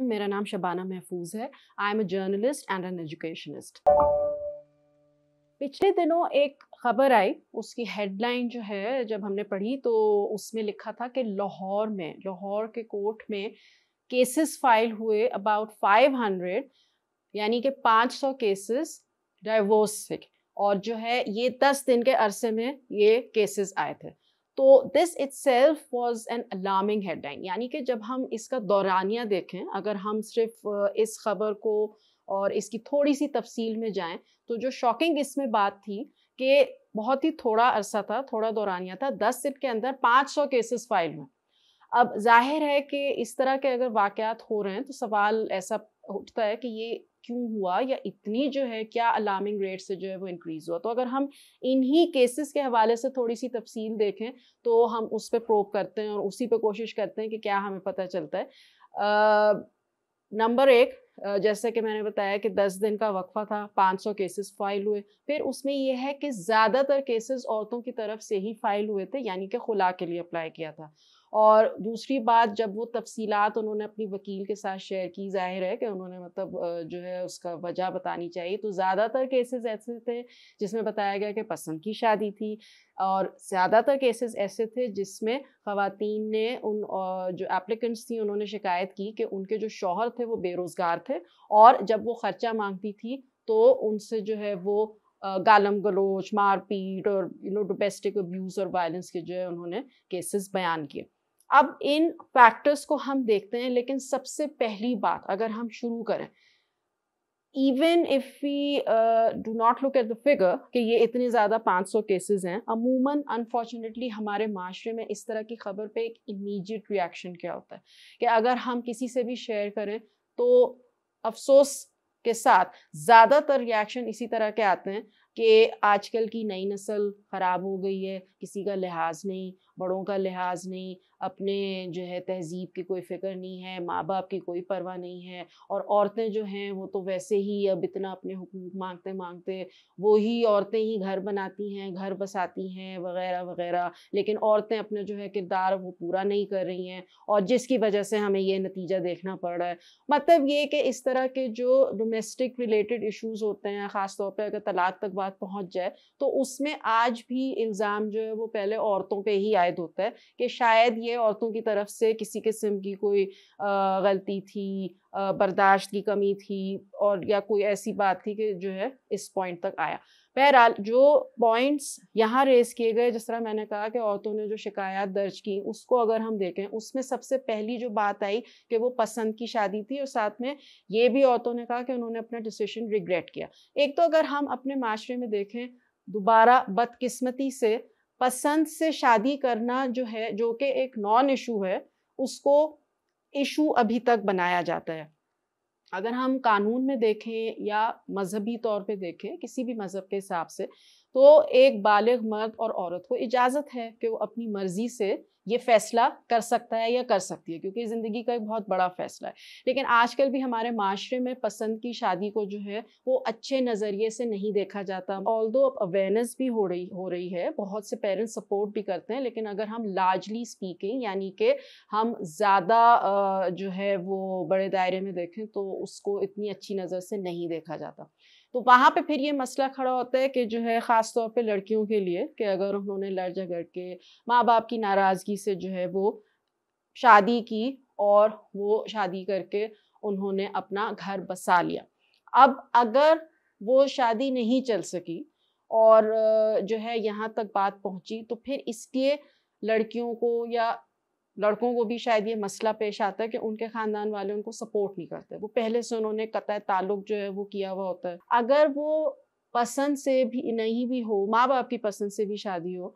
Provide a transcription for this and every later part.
मेरा नाम शबाना महफूज है I am a journalist and an educationist पिछले दिनों एक खबर आई उसकी हेडलाइन जो है जब हमने पढ़ी तो उसमें लिखा था कि लाहौर में लाहौर के कोर्ट में केसेस फाइल हुए अबाउट 500 यानी कि 500 केसेस डाइवोर्स से और जो है ये 10 दिन के अरसे में ये केसेस आए थे तो this self was an alarming headline यानी कि जब हम इसका दौरानिया देखें अगर हम सिर्फ इस खबर को और इसकी थोड़ी सी तफसील में जाएं तो जो शॉकिंग इसमें बात थी कि बहुत ही थोड़ा अरसा था थोड़ा दौरानिया था दस दिन के अंदर पाँच सौ केसेस फाइल में अब जाहिर है कि इस तरह के अगर वाक़ हो रहे हैं तो सवाल ऐसा उठता है कि ये क्यों हुआ या इतनी जो है क्या अलार्मिंग रेट से जो है वो इंक्रीज़ हुआ तो अगर हम इन्हीं केसेस के हवाले से थोड़ी सी तफसील देखें तो हम उस पर प्रोप करते हैं और उसी पर कोशिश करते हैं कि क्या हमें पता चलता है नंबर एक जैसे कि मैंने बताया कि 10 दिन का वक्फा था 500 केसेस फाइल हुए फिर उसमें यह है कि ज़्यादातर केसेस औरतों की तरफ से ही फाइल हुए थे यानी कि खुला के लिए अप्लाई किया था और दूसरी बात जब वो तफसीलात उन्होंने अपनी वकील के साथ शेयर की जाहिर है कि उन्होंने मतलब जो है उसका वजह बतानी चाहिए तो ज़्यादातर केसेस ऐसे थे जिसमें बताया गया कि पसंद की शादी थी और ज़्यादातर केसेस ऐसे थे जिसमें खातन ने उन जो एप्लीकेंट्स थी उन्होंने शिकायत की कि उनके जो शोहर थे वो बेरोज़गार थे और जब वो ख़र्चा मांगती थी तो उनसे जो है वो गालम गलोच मारपीट और यू नो डोमेस्टिक अब्यूज़ और वायलेंस के जो है उन्होंने केसेस बयान किए अब इन फैक्टर्स को हम देखते हैं लेकिन सबसे पहली बात अगर हम शुरू करें even if we do not look at the figure कि ये इतने ज़्यादा 500 केसेस हैं अमूमन अनफॉर्चुनेटली हमारे माशरे में इस तरह की खबर पे एक इमीडिएट रिएक्शन क्या होता है कि अगर हम किसी से भी शेयर करें तो अफसोस के साथ ज़्यादातर रिएक्शन इसी तरह के आते हैं कि आजकल की नई नस्ल ख़राब हो गई है किसी का लिहाज नहीं बड़ों का लिहाज नहीं अपने जो है तहजीब की कोई फ़िक्र नहीं है माँ बाप की कोई परवाह नहीं है और औरतें जो हैं वो तो वैसे ही अब इतना अपने हुकूक मांगते मांगते वो ही औरतें ही घर बनाती हैं घर बसाती हैं वगैरह वगैरह लेकिन औरतें अपना जो है किरदार वो पूरा नहीं कर रही हैं और जिसकी वजह से हमें ये नतीजा देखना पड़ रहा है मतलब ये कि इस तरह के जो डोमेस्टिक रिलेटेड इशूज़ होते हैं ख़ासतौर पर अगर तलाक तक बात पहुँच जाए तो उसमें आज भी इल्ज़ाम जो है वो पहले औरतों पर ही आयद होता है कि शायद ये औरतों की तरफ से किसी किस्म की कोई गलती थी बर्दाश्त की कमी थी और या कोई ऐसी बात थी कि जो है इस पॉइंट तक आया बहरहाल जो पॉइंट्स यहाँ रेस किए गए जिस तरह मैंने कहा कि औरतों ने जो शिकायत दर्ज की उसको अगर हम देखें उसमें सबसे पहली जो बात आई कि वो पसंद की शादी थी और साथ में ये भी औरतों ने कहा कि उन्होंने अपना डिसीशन रिग्रेट किया एक तो अगर हम अपने माशरे में देखें दोबारा बदकिस्मती से पसंद से शादी करना जो है जो कि एक नॉन इशू है उसको इशू अभी तक बनाया जाता है अगर हम कानून में देखें या मजहबी तौर पे देखें किसी भी मज़हब के हिसाब से तो एक बालग मर्द और औरत को इजाज़त है कि वो अपनी मर्ज़ी से ये फैसला कर सकता है या कर सकती है क्योंकि ज़िंदगी का एक बहुत बड़ा फैसला है लेकिन आजकल भी हमारे माशरे में पसंद की शादी को जो है वो अच्छे नज़रिए से नहीं देखा जाता ऑल दो अब अवेयरनेस भी हो रही हो रही है बहुत से पेरेंट्स सपोर्ट भी करते हैं लेकिन अगर हम लार्जली स्पीकिंग यानी कि हम ज़्यादा जो है वो बड़े दायरे में देखें तो उसको इतनी अच्छी नज़र से नहीं देखा जाता तो वहाँ पे फिर ये मसला खड़ा होता है कि जो है ख़ास तौर पे लड़कियों के लिए कि अगर उन्होंने लड़ झगड़ के माँ बाप की नाराज़गी से जो है वो शादी की और वो शादी करके उन्होंने अपना घर बसा लिया अब अगर वो शादी नहीं चल सकी और जो है यहाँ तक बात पहुँची तो फिर इसके लड़कियों को या लड़कों को भी शायद ये मसला पेश आता है कि उनके ख़ानदान वाले उनको सपोर्ट नहीं करते वो पहले से उन्होंने कतः ताल्लुक जो है वो किया हुआ होता है अगर वो पसंद से भी नहीं भी हो माँ बाप की पसंद से भी शादी हो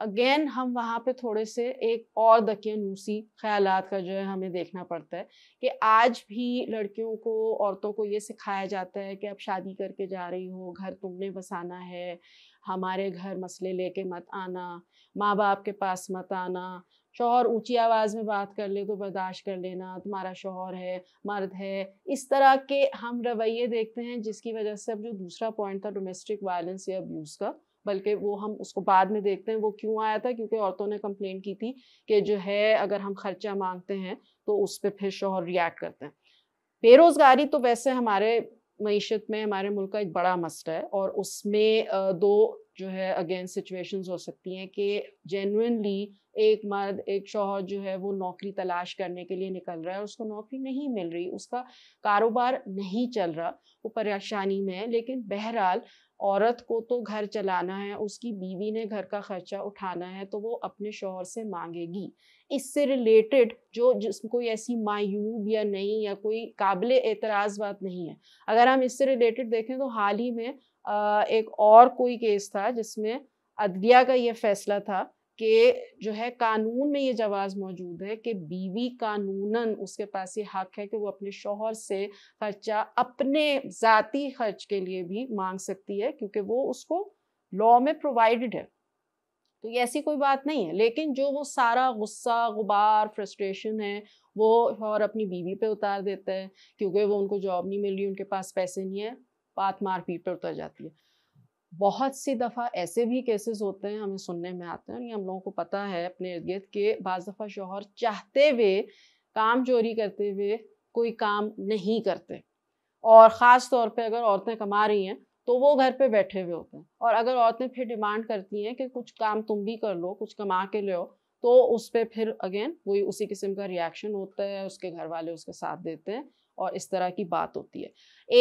अगेन हम वहाँ पे थोड़े से एक और दकियानूसी ख्याल का जो है हमें देखना पड़ता है कि आज भी लड़कियों को औरतों को ये सिखाया जाता है कि अब शादी करके जा रही हो घर तुमने बसाना है हमारे घर मसले लेके मत आना माँ बाप के पास मत आना शोहर ऊंची आवाज़ में बात कर ले तो बर्दाश्त कर लेना तुम्हारा शोहर है मर्द है इस तरह के हम रवैये देखते हैं जिसकी वजह से अब जो दूसरा पॉइंट था डोमेस्टिक वायलेंस या अब्यूज़ का बल्कि वो हम उसको बाद में देखते हैं वो क्यों आया था क्योंकि औरतों ने कंप्लेन की थी कि जो है अगर हम खर्चा मांगते हैं तो उस पर फिर शोहर रिएक्ट करते हैं बेरोज़गारी तो वैसे हमारे मीशत में हमारे मुल्क का एक बड़ा मसला है और उसमें दो जो है अगेन सिचुएशंस हो सकती हैं कि जेनुनली एक मर्द एक शोहर जो है वो नौकरी तलाश करने के लिए निकल रहा है उसको नौकरी नहीं मिल रही उसका कारोबार नहीं चल रहा वो परेशानी में है लेकिन बहरहाल औरत को तो घर चलाना है उसकी बीवी ने घर का खर्चा उठाना है तो वो अपने शोहर से मांगेगी इससे रिलेटेड जो जिस कोई ऐसी मायूब या नहीं या कोई काबिल एतराज़ बात नहीं है अगर हम इससे रिलेटेड देखें तो हाल ही में एक और कोई केस था जिसमें अदलिया का ये फैसला था कि जो है कानून में ये जवाब मौजूद है कि बीवी कानूनन उसके पास ये हक है कि वो अपने शोहर से खर्चा अपने ज़ाती खर्च के लिए भी मांग सकती है क्योंकि वो उसको लॉ में प्रोवाइडेड है तो ये ऐसी कोई बात नहीं है लेकिन जो वो सारा गुस्सा गुबार फ्रस्ट्रेशन है वो और अपनी बीवी पे उतार देता है क्योंकि वो उनको जॉब नहीं मिल रही उनके पास पैसे नहीं है बात मारपीट पर उतर जाती है बहुत सी दफ़ा ऐसे भी केसेस होते हैं हमें सुनने में आते हैं और ये हम लोगों को पता है अपने इर्द गिर्द के बाज़ दफ़ा शोहर चाहते हुए काम चोरी करते हुए कोई काम नहीं करते और ख़ास तौर पे अगर औरतें कमा रही हैं तो वो घर पे बैठे हुए होते हैं और अगर औरतें फिर डिमांड करती हैं कि कुछ काम तुम भी कर लो कुछ कमा के लो तो उस पर फिर अगेन वही उसी किस्म का रिएक्शन होता है उसके घर वाले उसके साथ देते हैं और इस तरह की बात होती है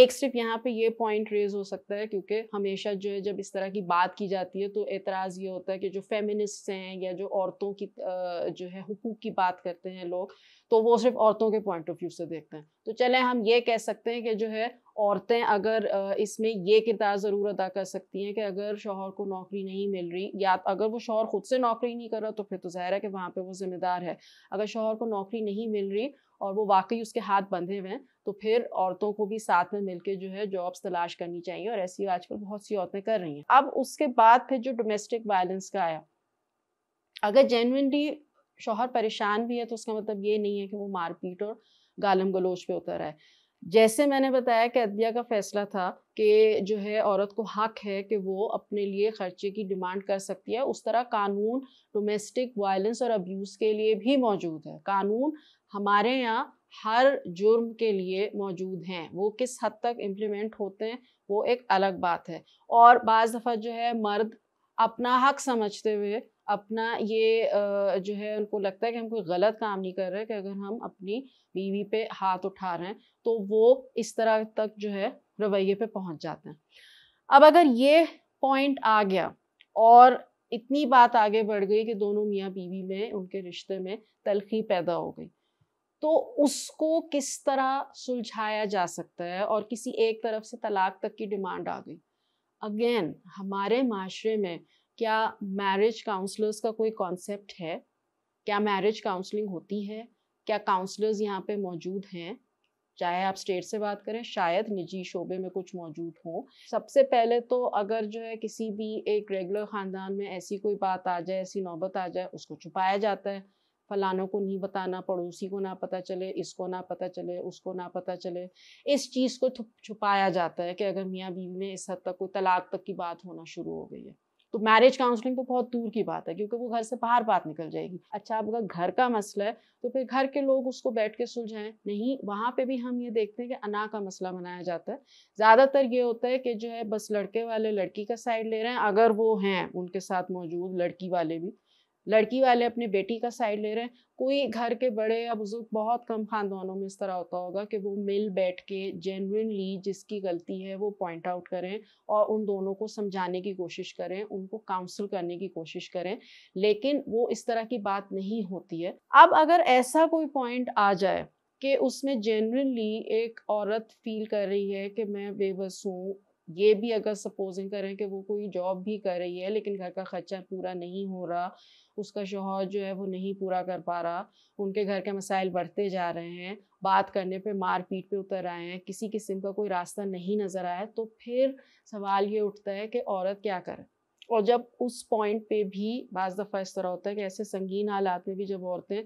एक सिर्फ यहाँ पे ये पॉइंट रेज हो सकता है क्योंकि हमेशा जो है जब इस तरह की बात की जाती है तो एतराज़ ये होता है कि जो फेमिनिस्ट हैं या जो औरतों की जो है हुकूक की बात करते हैं लोग तो वो सिर्फ औरतों के पॉइंट ऑफ व्यू से देखते हैं तो चले हम ये कह सकते हैं कि जो है औरतें अगर इसमें ये किरदार ज़रूर अदा कर सकती हैं कि अगर शोहर को नौकरी नहीं मिल रही या अगर वो शोहर ख़ुद से नौकरी नहीं कर रहा तो फिर तो ज़ाहिर है कि वहाँ पे वो ज़िम्मेदार है अगर शोहर को नौकरी नहीं मिल रही और वो वाकई उसके हाथ बंधे हुए हैं तो फिर औरतों को भी साथ में मिलकर जो है जॉब्स तलाश करनी चाहिए और ऐसी आजकल बहुत सी औरतें कर रही हैं अब उसके बाद फिर जो डोमेस्टिक वायलेंस का आया अगर जेनविनली शोहर परेशान भी है तो उसका मतलब ये नहीं है कि वो मारपीट और गालम गलोच पे उतर आए जैसे मैंने बताया कि अदिया का फैसला था कि जो है औरत को हक है कि वो अपने लिए खर्चे की डिमांड कर सकती है उस तरह कानून डोमेस्टिक वायलेंस और अब्यूज़ के लिए भी मौजूद है कानून हमारे यहाँ हर जुर्म के लिए मौजूद हैं वो किस हद तक इम्प्लीमेंट होते हैं वो एक अलग बात है और बज़ दफ़ा जो है मर्द अपना हक समझते हुए अपना ये जो है उनको लगता है कि हम कोई गलत काम नहीं कर रहे कि अगर हम अपनी बीवी पे हाथ उठा रहे हैं तो वो इस तरह तक जो है रवैये पे पहुंच जाते हैं अब अगर ये पॉइंट आ गया और इतनी बात आगे बढ़ गई कि दोनों मियाँ बीवी में उनके रिश्ते में तलखी पैदा हो गई तो उसको किस तरह सुलझाया जा सकता है और किसी एक तरफ से तलाक तक की डिमांड आ गई अगेन हमारे माशरे में क्या मैरिज काउंसलर्स का कोई कॉन्सेप्ट है क्या मैरिज काउंसलिंग होती है क्या काउंसलर्स यहाँ पे मौजूद हैं चाहे आप स्टेट से बात करें शायद निजी शोबे में कुछ मौजूद हो सबसे पहले तो अगर जो है किसी भी एक रेगुलर ख़ानदान में ऐसी कोई बात आ जाए ऐसी नौबत आ जाए उसको छुपाया जाता है फलानों को नहीं बताना पड़ोसी को ना पता चले इसको ना पता चले उसको ना पता चले इस चीज़ को छुपाया जाता है कि अगर मियाँ बीवी में इस हद तक कोई तलाक तक की बात होना शुरू हो गई है तो मैरिज काउंसलिंग तो बहुत दूर की बात है क्योंकि वो घर से बाहर बात निकल जाएगी अच्छा अगर घर का मसला है तो फिर घर के लोग उसको बैठ के सुलझाएं नहीं वहाँ पे भी हम ये देखते हैं कि अना का मसला मनाया जाता है ज़्यादातर ये होता है कि जो है बस लड़के वाले लड़की का साइड ले रहे हैं अगर वो हैं उनके साथ मौजूद लड़की वाले भी लड़की वाले अपने बेटी का साइड ले रहे हैं कोई घर के बड़े या बुजुर्ग बहुत कम खानदानों में इस तरह होता होगा कि वो मिल बैठ के जेनविनली जिसकी गलती है वो पॉइंट आउट करें और उन दोनों को समझाने की कोशिश करें उनको काउंसिल करने की कोशिश करें लेकिन वो इस तरह की बात नहीं होती है अब अगर ऐसा कोई पॉइंट आ जाए कि उसमें जेनरली एक औरत फील कर रही है कि मैं बेबस हूँ ये भी अगर सपोजिंग करें कि वो कोई जॉब भी कर रही है लेकिन घर का खर्चा पूरा नहीं हो रहा उसका शोहर जो है वो नहीं पूरा कर पा रहा उनके घर के मसाइल बढ़ते जा रहे हैं बात करने पे मार पीट पे उतर आए हैं किसी किस्म का कोई रास्ता नहीं नज़र आया तो फिर सवाल ये उठता है कि औरत क्या करे और जब उस पॉइंट पे भी बाज़ दफ़ा इस तरह होता है कि ऐसे संगीन हालात में भी जब औरतें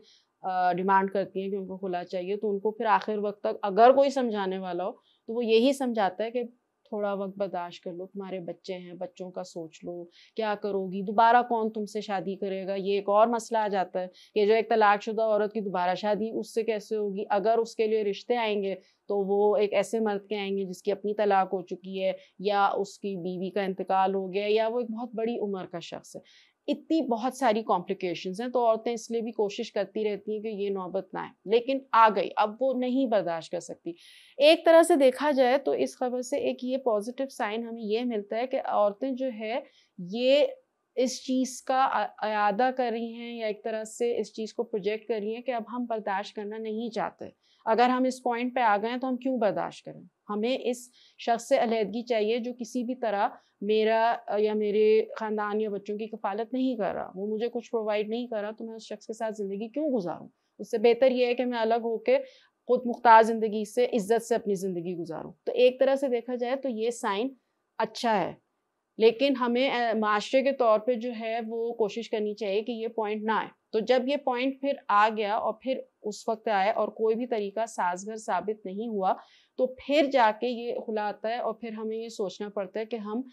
डिमांड करती हैं कि उनको खुला चाहिए तो उनको फिर आखिर वक्त तक अगर कोई समझाने वाला हो तो वो यही समझाता है कि थोड़ा वक्त बर्दाश्त कर लो तुम्हारे बच्चे हैं बच्चों का सोच लो क्या करोगी दोबारा कौन तुमसे शादी करेगा ये एक और मसला आ जाता है कि जो एक तलाकशुदा औरत की दोबारा शादी उससे कैसे होगी अगर उसके लिए रिश्ते आएंगे तो वो एक ऐसे मर्द के आएंगे जिसकी अपनी तलाक हो चुकी है या उसकी बीवी का इंतकाल हो गया या वो एक बहुत बड़ी उम्र का शख्स है इतनी बहुत सारी कॉम्प्लिकेशंस हैं तो औरतें इसलिए भी कोशिश करती रहती हैं कि ये नौबत ना आए लेकिन आ गई अब वो नहीं बर्दाश्त कर सकती एक तरह से देखा जाए तो इस खबर से एक ये पॉजिटिव साइन हमें ये मिलता है कि औरतें जो है ये इस चीज़ का अदा कर रही हैं या एक तरह से इस चीज़ को प्रोजेक्ट कर रही हैं कि अब हम बर्दाश्त करना नहीं चाहते अगर हम इस पॉइंट पे आ गए तो हम क्यों बर्दाश्त करें हमें इस शख्स से अलहदगी चाहिए जो किसी भी तरह मेरा या मेरे ख़ानदान या बच्चों की कफालत नहीं कर रहा वो मुझे कुछ प्रोवाइड नहीं कर रहा तो मैं उस शख्स के साथ ज़िंदगी क्यों गुजारूँ उससे बेहतर यह है कि मैं अलग होकर खुद मुख्तार ज़िंदगी से इज्जत से अपनी ज़िंदगी गुजारूँ तो एक तरह से देखा जाए तो ये साइन अच्छा है लेकिन हमें माशरे के तौर पे जो है वो कोशिश करनी चाहिए कि ये पॉइंट ना आए तो जब ये पॉइंट फिर आ गया और फिर उस वक्त आया और कोई भी तरीका साजगर साबित नहीं हुआ तो फिर जाके ये खुला आता है और फिर हमें ये सोचना पड़ता है कि हम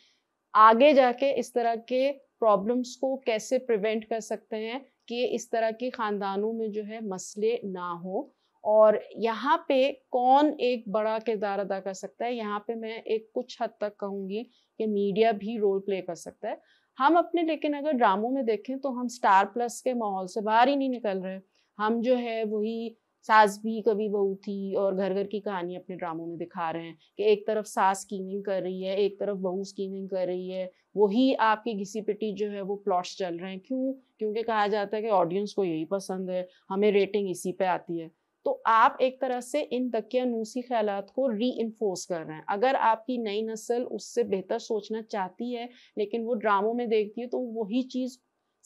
आगे जाके इस तरह के प्रॉब्लम्स को कैसे प्रिवेंट कर सकते हैं कि इस तरह के ख़ानदानों में जो है मसले ना हो और यहाँ पे कौन एक बड़ा किरदार अदा कर सकता है यहाँ पे मैं एक कुछ हद तक कहूँगी कि मीडिया भी रोल प्ले कर सकता है हम अपने लेकिन अगर ड्रामों में देखें तो हम स्टार प्लस के माहौल से बाहर ही नहीं निकल रहे हम जो है वही सास भी कभी बहू थी और घर घर की कहानी अपने ड्रामों में दिखा रहे हैं कि एक तरफ सास स्कीमिंग कर रही है एक तरफ बहू स्कीमिंग कर रही है वही आपकी घिसी पिटी जो है वो प्लॉट्स चल रहे हैं क्यों क्योंकि कहा जाता है कि ऑडियंस को यही पसंद है हमें रेटिंग इसी पे आती है तो आप एक तरह से इन दकियानूसी ख्याल को री कर रहे हैं अगर आपकी नई नस्ल उससे बेहतर सोचना चाहती है लेकिन वो ड्रामों में देखती है तो वही चीज़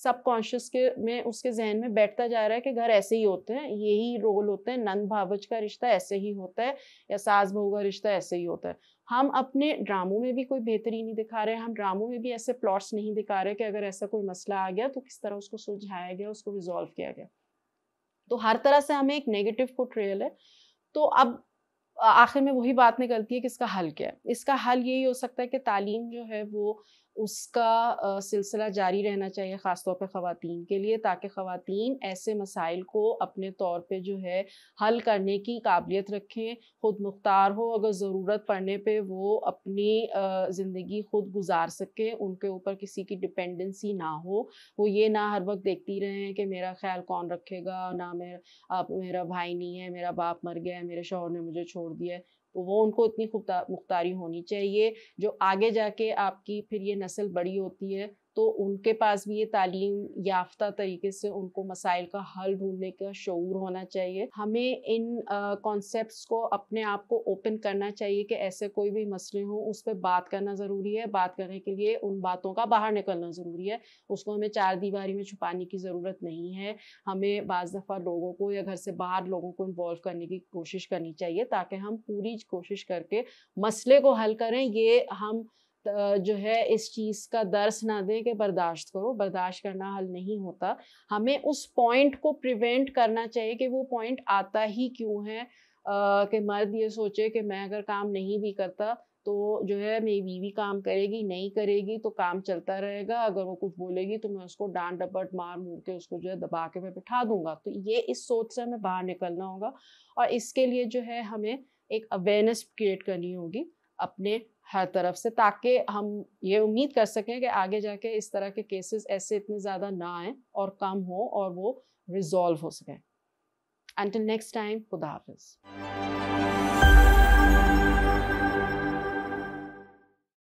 सबकॉन्शियस के में उसके जहन में बैठता जा रहा है कि घर ऐसे ही होते हैं यही रोल होते हैं नंद भावज का रिश्ता ऐसे ही होता है या सास बहू का रिश्ता ऐसे ही होता है हम अपने ड्रामों में भी कोई बेहतरी नहीं दिखा रहे हम ड्रामों में भी ऐसे प्लॉट्स नहीं दिखा रहे कि अगर ऐसा कोई मसला आ गया तो किस तरह उसको सुलझाया गया उसको रिजॉल्व किया गया तो हर तरह से हमें एक नेगेटिव पोट्रेयल है तो अब आखिर में वही बात निकलती है कि इसका हल क्या है इसका हल यही हो सकता है कि तालीम जो है वो उसका सिलसिला जारी रहना चाहिए ख़ास तौर पे के लिए ताकि ख़वान ऐसे मसाइल को अपने तौर पर जो है हल करने की काबिलियत रखें ख़ुद मुख्तार हो अगर ज़रूरत पड़ने पर वो अपनी ज़िंदगी ख़ुद गुजार सकें उनके ऊपर किसी की डिपेंडेंसी ना हो वो ये ना हर वक्त देखती रहें कि मेरा ख्याल कौन रखेगा ना मेरा आप मेरा भाई नहीं है मेरा बाप मर गया है मेरे शोहर ने मुझे छोड़ दिया है तो वो उनको इतनी मुख्तारी होनी चाहिए जो आगे जाके आपकी फिर ये नस्ल बड़ी होती है तो उनके पास भी ये तालीम याफ्ता तरीके से उनको मसाइल का हल ढूंढने का शूर होना चाहिए हमें इन कॉन्सेप्ट को अपने आप को ओपन करना चाहिए कि ऐसे कोई भी मसले हों उस पर बात करना ज़रूरी है बात करने के लिए उन बातों का बाहर निकलना ज़रूरी है उसको हमें चार दीवारी में छुपाने की ज़रूरत नहीं है हमें बज़ दफ़ा लोगों को या घर से बाहर लोगों को इन्वॉल्व करने की कोशिश करनी चाहिए ताकि हम पूरी कोशिश करके मसले को हल करें ये हम जो है इस चीज़ का दर्श ना दें कि बर्दाश्त करो बर्दाश्त करना हल नहीं होता हमें उस पॉइंट को प्रिवेंट करना चाहिए कि वो पॉइंट आता ही क्यों है कि मर्द ये सोचे कि मैं अगर काम नहीं भी करता तो जो है मेरी बीवी काम करेगी नहीं करेगी तो काम चलता रहेगा अगर वो कुछ बोलेगी तो मैं उसको डांट डपट मार मूर के उसको जो है दबा के मैं बिठा दूंगा तो ये इस सोच से हमें बाहर निकलना होगा और इसके लिए जो है हमें एक अवेयरनेस क्रिएट करनी होगी अपने हर तरफ से ताकि हम ये उम्मीद कर सकें कि आगे जाके इस तरह के केसेस ऐसे इतने ज़्यादा ना आएँ और कम हो और वो रिजॉल्व हो सकें अंटिल नेक्स्ट टाइम खुदा हाफिज़